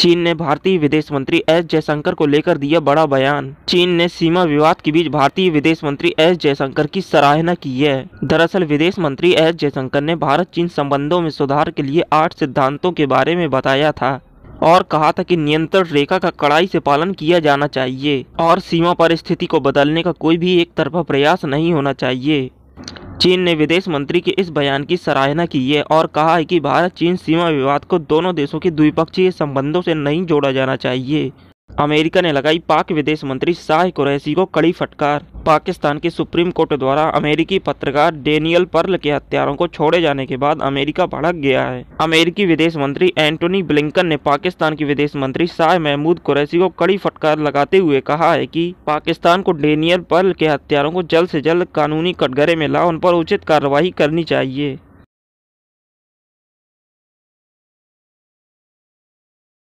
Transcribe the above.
चीन ने भारतीय विदेश मंत्री एस जयशंकर को लेकर दिया बड़ा बयान चीन ने सीमा विवाद के बीच भारतीय विदेश मंत्री एस जयशंकर की सराहना की है दरअसल विदेश मंत्री एस जयशंकर ने भारत चीन संबंधों में सुधार के लिए आठ सिद्धांतों के बारे में बताया था और कहा था कि नियंत्रण रेखा का कड़ाई से पालन किया जाना चाहिए और सीमा पर स्थिति को बदलने का कोई भी एक तरफा प्रयास नहीं होना चाहिए चीन ने विदेश मंत्री के इस बयान की सराहना की है और कहा है कि भारत चीन सीमा विवाद को दोनों देशों के द्विपक्षीय संबंधों से नहीं जोड़ा जाना चाहिए अमेरिका ने लगाई पाक विदेश मंत्री शाह कुरैसी को कड़ी फटकार पाकिस्तान के सुप्रीम कोर्ट द्वारा अमेरिकी पत्रकार डेनियल पर्ल के हत्यारों को छोड़े जाने के बाद अमेरिका भड़क गया है अमेरिकी विदेश मंत्री एंटोनी ब्लिंकन ने पाकिस्तान की विदेश मंत्री शाह महमूद कुरैसी को कड़ी फटकार लगाते हुए कहा है कि पाकिस्तान को डेनियल पर्ल के हत्यारों को जल्द से जल्द कानूनी कटघरे में ला उन पर उचित कार्रवाई करनी चाहिए